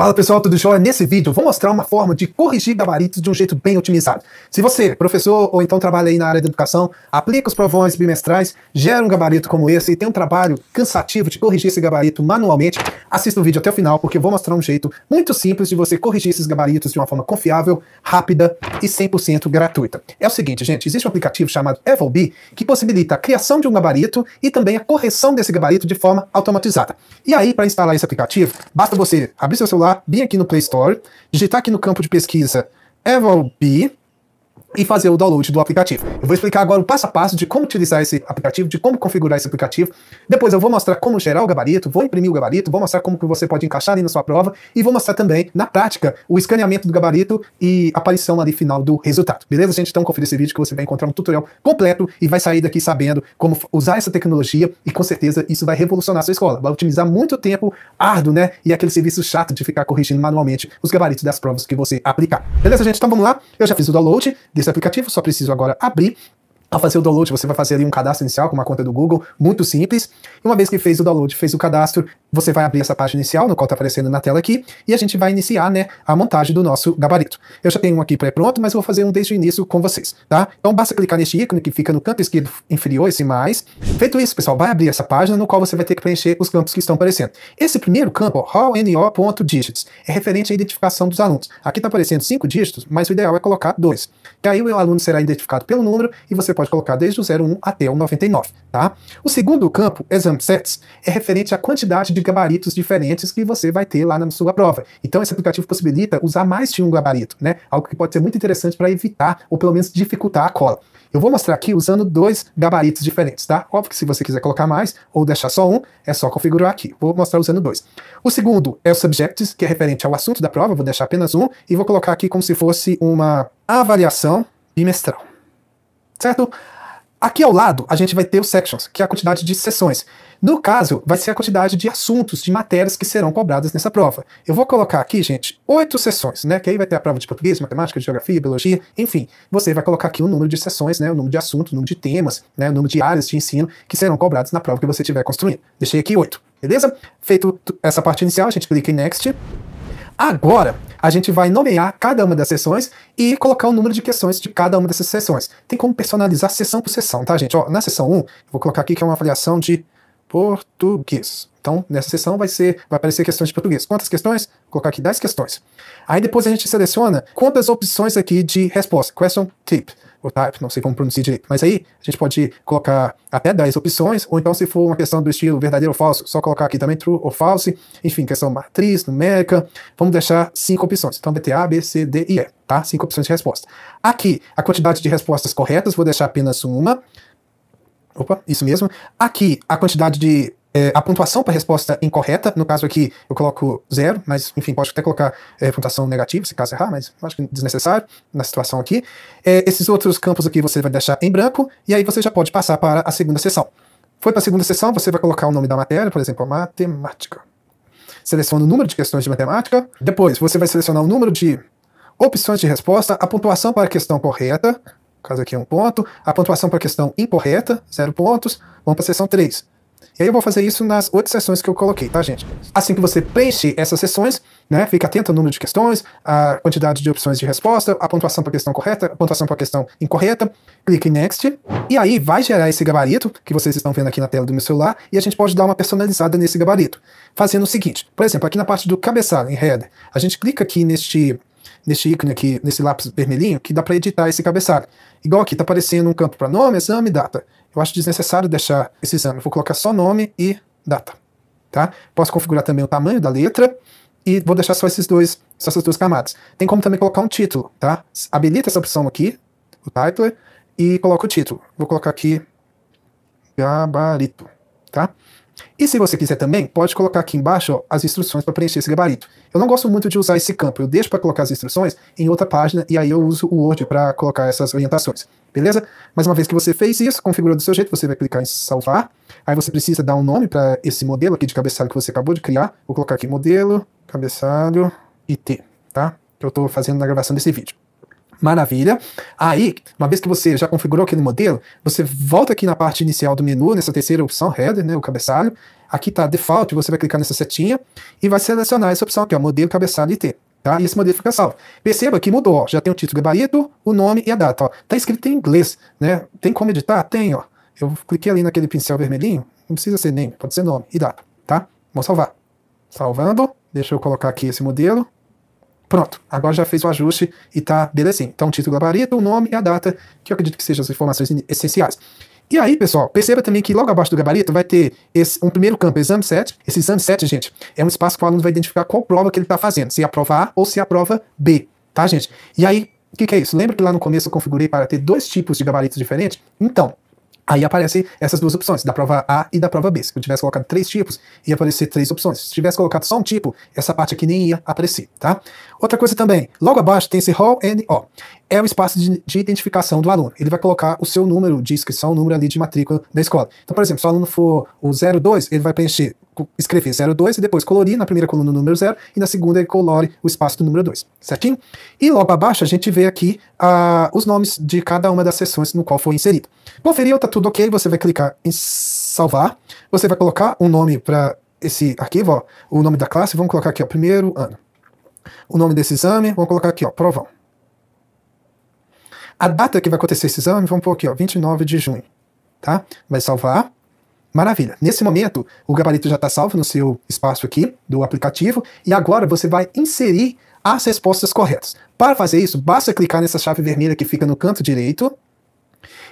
Fala pessoal, tudo jóia? Nesse vídeo vou mostrar uma forma de corrigir gabaritos de um jeito bem otimizado. Se você, professor ou então trabalha aí na área da educação, aplica os provões bimestrais, gera um gabarito como esse e tem um trabalho cansativo de corrigir esse gabarito manualmente, assista o vídeo até o final porque vou mostrar um jeito muito simples de você corrigir esses gabaritos de uma forma confiável, rápida e 100% gratuita. É o seguinte, gente, existe um aplicativo chamado Evolbi que possibilita a criação de um gabarito e também a correção desse gabarito de forma automatizada. E aí, para instalar esse aplicativo, basta você abrir seu celular bem aqui no Play Store, digitar aqui no campo de pesquisa Eval B, e fazer o download do aplicativo. Eu vou explicar agora o passo a passo de como utilizar esse aplicativo, de como configurar esse aplicativo. Depois eu vou mostrar como gerar o gabarito, vou imprimir o gabarito, vou mostrar como que você pode encaixar ali na sua prova e vou mostrar também, na prática, o escaneamento do gabarito e aparição ali final do resultado. Beleza, gente? Então confira esse vídeo que você vai encontrar um tutorial completo e vai sair daqui sabendo como usar essa tecnologia e com certeza isso vai revolucionar a sua escola. Vai otimizar muito tempo árduo, né? E aquele serviço chato de ficar corrigindo manualmente os gabaritos das provas que você aplicar. Beleza, gente? Então vamos lá. Eu já fiz o download desse aplicativo, só preciso agora abrir ao fazer o download, você vai fazer ali um cadastro inicial com uma conta do Google, muito simples. E uma vez que fez o download, fez o cadastro, você vai abrir essa página inicial, no qual está aparecendo na tela aqui, e a gente vai iniciar né, a montagem do nosso gabarito. Eu já tenho um aqui pré-pronto, mas vou fazer um desde o início com vocês, tá? Então basta clicar neste ícone que fica no canto esquerdo inferior, esse mais. Feito isso, pessoal, vai abrir essa página, no qual você vai ter que preencher os campos que estão aparecendo. Esse primeiro campo, RAWNO.digits, é referente à identificação dos alunos. Aqui está aparecendo cinco dígitos, mas o ideal é colocar dois. Que aí o aluno será identificado pelo número e você pode pode colocar desde o 01 até o 99, tá? O segundo campo, exam sets, é referente à quantidade de gabaritos diferentes que você vai ter lá na sua prova. Então esse aplicativo possibilita usar mais de um gabarito, né? Algo que pode ser muito interessante para evitar ou pelo menos dificultar a cola. Eu vou mostrar aqui usando dois gabaritos diferentes, tá? Óbvio que se você quiser colocar mais ou deixar só um, é só configurar aqui. Vou mostrar usando dois. O segundo é o subjects, que é referente ao assunto da prova, vou deixar apenas um, e vou colocar aqui como se fosse uma avaliação bimestral certo? Aqui ao lado, a gente vai ter o sections, que é a quantidade de sessões. No caso, vai ser a quantidade de assuntos, de matérias que serão cobradas nessa prova. Eu vou colocar aqui, gente, oito sessões, né? Que aí vai ter a prova de português, matemática, geografia, biologia, enfim. Você vai colocar aqui o número de sessões, né? O número de assuntos, o número de temas, né? O número de áreas de ensino que serão cobradas na prova que você estiver construindo. Deixei aqui oito, beleza? Feito essa parte inicial, a gente clica em Next. Agora, a gente vai nomear cada uma das sessões e colocar o número de questões de cada uma dessas sessões. Tem como personalizar sessão por sessão, tá, gente? Ó, na sessão 1, vou colocar aqui que é uma avaliação de português. Então, nessa sessão vai ser, vai aparecer questões de português. Quantas questões? Vou colocar aqui 10 questões. Aí depois a gente seleciona quantas opções aqui de resposta, question tip ou type, não sei como pronunciar direito. Mas aí a gente pode colocar até 10 opções, ou então se for uma questão do estilo verdadeiro ou falso, só colocar aqui também true ou false, enfim, questão matriz, numérica, vamos deixar 5 opções. Então vai ter A, B, C, D e E, tá? 5 opções de resposta. Aqui, a quantidade de respostas corretas, vou deixar apenas uma. Opa, isso mesmo. Aqui, a quantidade de é, a pontuação para a resposta incorreta, no caso aqui eu coloco zero, mas enfim, posso até colocar é, pontuação negativa, se caso errar, mas acho que é desnecessário na situação aqui. É, esses outros campos aqui você vai deixar em branco, e aí você já pode passar para a segunda sessão. Foi para a segunda sessão, você vai colocar o nome da matéria, por exemplo, matemática. Seleciona o número de questões de matemática, depois você vai selecionar o número de opções de resposta, a pontuação para a questão correta, no caso aqui é um ponto, a pontuação para a questão incorreta, zero pontos, vamos para a sessão 3 e aí eu vou fazer isso nas outras sessões que eu coloquei, tá, gente? Assim que você preenche essas sessões, né, fica atento ao número de questões, a quantidade de opções de resposta, a pontuação para a questão correta, a pontuação para a questão incorreta, clique em Next, e aí vai gerar esse gabarito que vocês estão vendo aqui na tela do meu celular, e a gente pode dar uma personalizada nesse gabarito, fazendo o seguinte, por exemplo, aqui na parte do cabeçalho, em header, a gente clica aqui neste neste ícone aqui, nesse lápis vermelhinho, que dá para editar esse cabeçalho. Igual aqui, está aparecendo um campo para nome, exame e data. Eu acho desnecessário deixar esse exame. vou colocar só nome e data. Tá? Posso configurar também o tamanho da letra e vou deixar só esses dois, só essas duas camadas. Tem como também colocar um título, tá? Habilita essa opção aqui, o title, e coloca o título. Vou colocar aqui gabarito, tá? E se você quiser também, pode colocar aqui embaixo ó, as instruções para preencher esse gabarito. Eu não gosto muito de usar esse campo, eu deixo para colocar as instruções em outra página e aí eu uso o Word para colocar essas orientações. Beleza? Mas uma vez que você fez isso, configurou do seu jeito, você vai clicar em salvar. Aí você precisa dar um nome para esse modelo aqui de cabeçalho que você acabou de criar. Vou colocar aqui modelo, cabeçalho IT, tá? Que eu estou fazendo na gravação desse vídeo. Maravilha. Aí, uma vez que você já configurou aquele modelo, você volta aqui na parte inicial do menu, nessa terceira opção, header, né, o cabeçalho. Aqui está default, você vai clicar nessa setinha e vai selecionar essa opção aqui, ó, modelo cabeçalho IT. Tá? E esse modelo fica salvo. Perceba que mudou, ó, já tem o título gabarito, o nome e a data. Ó. Tá escrito em inglês, né? Tem como editar? Tem, ó. Eu cliquei ali naquele pincel vermelhinho, não precisa ser name, pode ser nome e data, tá? Vou salvar. Salvando, deixa eu colocar aqui esse modelo, Pronto, agora já fez o ajuste e tá belezinho. Então, o título gabarito, o nome e a data, que eu acredito que sejam as informações essenciais. E aí, pessoal, perceba também que logo abaixo do gabarito vai ter esse, um primeiro campo, exame 7. Esse exame 7, gente, é um espaço que o aluno vai identificar qual prova que ele está fazendo, se é a prova A ou se é a prova B, tá, gente? E aí, o que, que é isso? Lembra que lá no começo eu configurei para ter dois tipos de gabaritos diferentes? Então, Aí aparecem essas duas opções, da prova A e da prova B. Se eu tivesse colocado três tipos, ia aparecer três opções. Se tivesse colocado só um tipo, essa parte aqui nem ia aparecer, tá? Outra coisa também, logo abaixo tem esse Hall O é o espaço de, de, identificação do aluno. Ele vai colocar o seu número de inscrição, o número ali de matrícula da escola. Então, por exemplo, se o aluno for o 02, ele vai preencher, escrever 02 e depois colorir na primeira coluna o número 0 e na segunda ele colore o espaço do número 2, certinho? E logo abaixo a gente vê aqui ah, os nomes de cada uma das sessões no qual foi inserido. Conferiu, tá tudo ok, você vai clicar em salvar, você vai colocar um nome para esse arquivo, ó, o nome da classe, vamos colocar aqui, o primeiro ano. O nome desse exame, vamos colocar aqui, ó, provão. A data que vai acontecer esse exame, vamos pôr aqui, ó, 29 de junho, tá? Vai salvar. Maravilha. Nesse momento, o gabarito já está salvo no seu espaço aqui do aplicativo e agora você vai inserir as respostas corretas. Para fazer isso, basta clicar nessa chave vermelha que fica no canto direito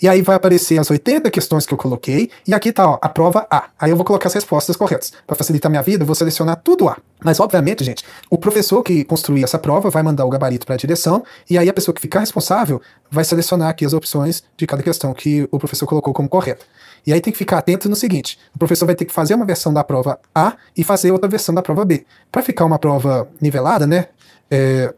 e aí vai aparecer as 80 questões que eu coloquei, e aqui tá, ó, a prova A. Aí eu vou colocar as respostas corretas. Para facilitar minha vida, eu vou selecionar tudo A. Mas, obviamente, gente, o professor que construir essa prova vai mandar o gabarito para a direção, e aí a pessoa que ficar responsável vai selecionar aqui as opções de cada questão que o professor colocou como correta. E aí tem que ficar atento no seguinte: o professor vai ter que fazer uma versão da prova A e fazer outra versão da prova B. Para ficar uma prova nivelada, né? É,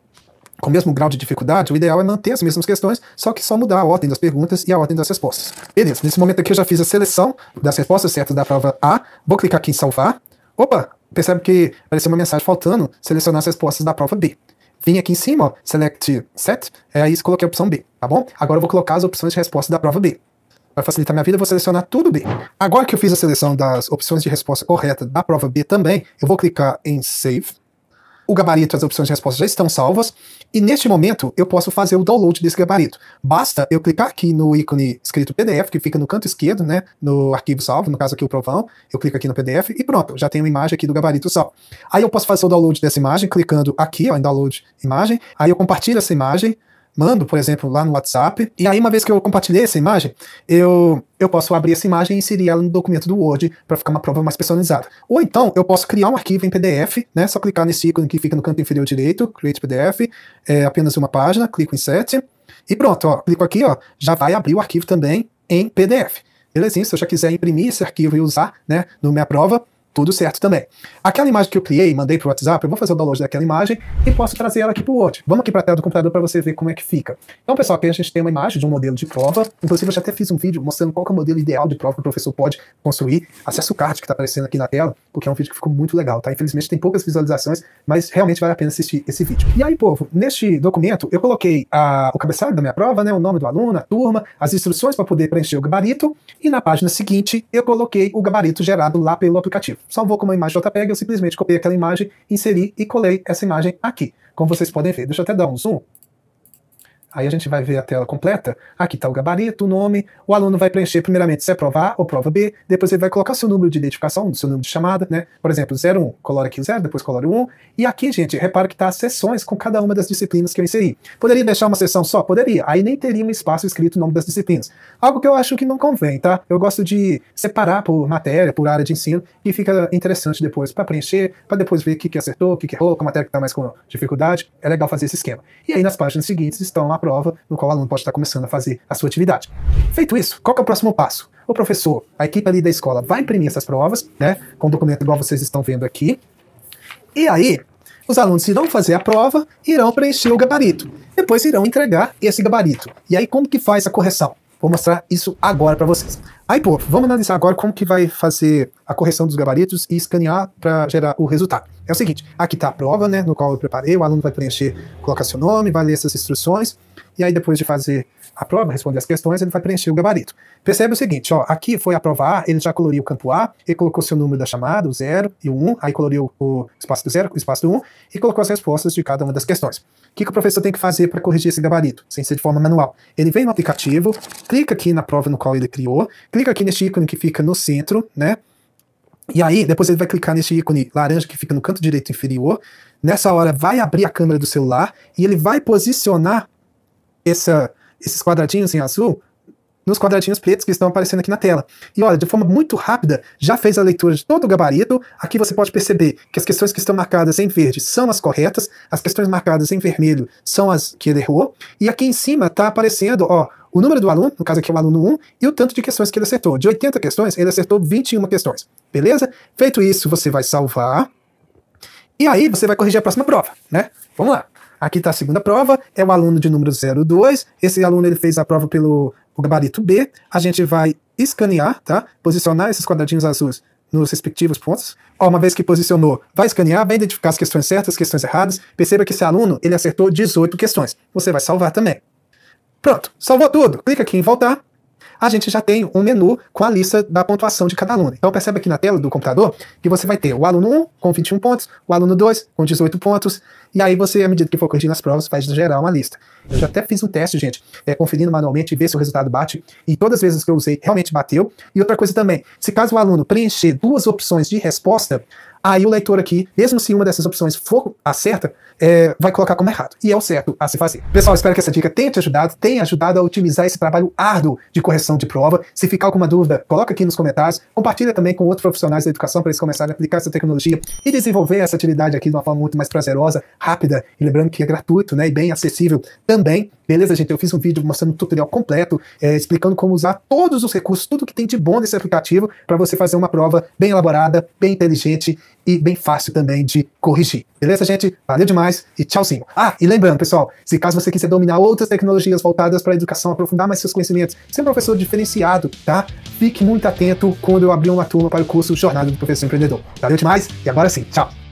com o mesmo grau de dificuldade, o ideal é manter as mesmas questões, só que só mudar a ordem das perguntas e a ordem das respostas. Beleza, nesse momento aqui eu já fiz a seleção das respostas certas da prova A, vou clicar aqui em salvar. Opa, percebe que apareceu uma mensagem faltando selecionar as respostas da prova B. Vim aqui em cima, ó, select set, é aí coloquei a opção B, tá bom? Agora eu vou colocar as opções de resposta da prova B. Vai facilitar minha vida, vou selecionar tudo B. Agora que eu fiz a seleção das opções de resposta correta da prova B também, eu vou clicar em Save. O gabarito e as opções de resposta já estão salvas. E neste momento eu posso fazer o download desse gabarito. Basta eu clicar aqui no ícone escrito PDF, que fica no canto esquerdo, né, no arquivo salvo, no caso aqui o provão, eu clico aqui no PDF e pronto, já tenho uma imagem aqui do gabarito salvo. Aí eu posso fazer o download dessa imagem clicando aqui ó, em download imagem, aí eu compartilho essa imagem, mando, por exemplo, lá no WhatsApp. E aí, uma vez que eu compartilhei essa imagem, eu, eu posso abrir essa imagem e inserir ela no documento do Word para ficar uma prova mais personalizada. Ou então, eu posso criar um arquivo em PDF, né? Só clicar nesse ícone que fica no canto inferior direito, Create PDF, é apenas uma página, clico em Set. E pronto, ó, clico aqui, ó, já vai abrir o arquivo também em PDF. Belezinha, se eu já quiser imprimir esse arquivo e usar né, na minha prova, tudo certo também. Aquela imagem que eu criei, mandei para o WhatsApp, eu vou fazer o download daquela imagem e posso trazer ela aqui para o Word. Vamos aqui para a tela do computador para você ver como é que fica. Então, pessoal, aqui a gente tem uma imagem de um modelo de prova. Inclusive, eu já até fiz um vídeo mostrando qual é o modelo ideal de prova que o professor pode construir. Acesse o card que está aparecendo aqui na tela, porque é um vídeo que ficou muito legal, tá? Infelizmente, tem poucas visualizações, mas realmente vale a pena assistir esse vídeo. E aí, povo, neste documento, eu coloquei a, o cabeçalho da minha prova, né, o nome do aluno, a turma, as instruções para poder preencher o gabarito, e na página seguinte, eu coloquei o gabarito gerado lá pelo aplicativo salvou como uma imagem JPEG, eu simplesmente copiei aquela imagem, inseri e colei essa imagem aqui. Como vocês podem ver, deixa eu até dar um zoom Aí a gente vai ver a tela completa. Aqui está o gabarito, o nome. O aluno vai preencher primeiramente se é prova A ou prova B. Depois ele vai colocar seu número de identificação, seu número de chamada, né? Por exemplo, 01. Colore aqui o 0, depois colore o 1. E aqui, gente, repara que está as sessões com cada uma das disciplinas que eu inseri. Poderia deixar uma sessão só? Poderia. Aí nem teria um espaço escrito o nome das disciplinas. Algo que eu acho que não convém, tá? Eu gosto de separar por matéria, por área de ensino, e fica interessante depois para preencher, para depois ver o que, que acertou, o que, que errou, qual matéria que está mais com dificuldade. É legal fazer esse esquema. E aí nas páginas seguintes estão a prova, no qual o aluno pode estar começando a fazer a sua atividade. Feito isso, qual é o próximo passo? O professor, a equipe ali da escola vai imprimir essas provas, né, com o documento igual vocês estão vendo aqui. E aí, os alunos irão fazer a prova, irão preencher o gabarito. Depois irão entregar esse gabarito. E aí como que faz a correção? Vou mostrar isso agora para vocês. Aí, pô, vamos analisar agora como que vai fazer a correção dos gabaritos e escanear para gerar o resultado. É o seguinte, aqui está a prova, né, no qual eu preparei, o aluno vai preencher, colocar seu nome, vai ler essas instruções, e aí depois de fazer a prova, responder as questões, ele vai preencher o gabarito. Percebe o seguinte, ó, aqui foi a prova A, ele já coloriu o campo A, ele colocou seu número da chamada, o 0 e o 1, um, aí coloriu o espaço do 0, o espaço do 1, um, e colocou as respostas de cada uma das questões. O que, que o professor tem que fazer para corrigir esse gabarito, sem ser de forma manual? Ele vem no aplicativo, clica aqui na prova no qual ele criou, clica aqui neste ícone que fica no centro, né, e aí, depois ele vai clicar nesse ícone laranja que fica no canto direito inferior. Nessa hora, vai abrir a câmera do celular e ele vai posicionar essa, esses quadradinhos em azul nos quadradinhos pretos que estão aparecendo aqui na tela. E olha, de forma muito rápida, já fez a leitura de todo o gabarito. Aqui você pode perceber que as questões que estão marcadas em verde são as corretas, as questões marcadas em vermelho são as que ele errou. E aqui em cima está aparecendo, ó, o número do aluno, no caso aqui é o aluno 1, e o tanto de questões que ele acertou. De 80 questões, ele acertou 21 questões. Beleza? Feito isso, você vai salvar. E aí você vai corrigir a próxima prova, né? Vamos lá. Aqui está a segunda prova, é o aluno de número 02. Esse aluno ele fez a prova pelo gabarito B. A gente vai escanear, tá? Posicionar esses quadradinhos azuis nos respectivos pontos. Ó, uma vez que posicionou, vai escanear, vai identificar as questões certas, as questões erradas. Perceba que esse aluno, ele acertou 18 questões. Você vai salvar também. Pronto, salvou tudo. Clica aqui em voltar. A gente já tem um menu com a lista da pontuação de cada aluno. Então percebe aqui na tela do computador que você vai ter o aluno 1 com 21 pontos, o aluno 2 com 18 pontos, e aí você, à medida que for corrigindo as provas, faz gerar uma lista. Eu já até fiz um teste, gente, é, conferindo manualmente e ver se o resultado bate, e todas as vezes que eu usei, realmente bateu. E outra coisa também, se caso o aluno preencher duas opções de resposta, Aí o leitor aqui, mesmo se uma dessas opções for a certa, é, vai colocar como errado. E é o certo a se fazer. Pessoal, espero que essa dica tenha te ajudado, tenha ajudado a otimizar esse trabalho árduo de correção de prova. Se ficar alguma dúvida, coloca aqui nos comentários. Compartilha também com outros profissionais da educação para eles começarem a aplicar essa tecnologia e desenvolver essa atividade aqui de uma forma muito mais prazerosa, rápida. E lembrando que é gratuito né, e bem acessível também. Beleza, gente? Eu fiz um vídeo mostrando um tutorial completo, é, explicando como usar todos os recursos, tudo que tem de bom nesse aplicativo, para você fazer uma prova bem elaborada, bem inteligente e bem fácil também de corrigir. Beleza, gente? Valeu demais e tchauzinho. Ah, e lembrando, pessoal, se caso você quiser dominar outras tecnologias voltadas para a educação, aprofundar mais seus conhecimentos, ser um professor diferenciado, tá? Fique muito atento quando eu abrir uma turma para o curso Jornada do Professor Empreendedor. Valeu demais e agora sim, tchau!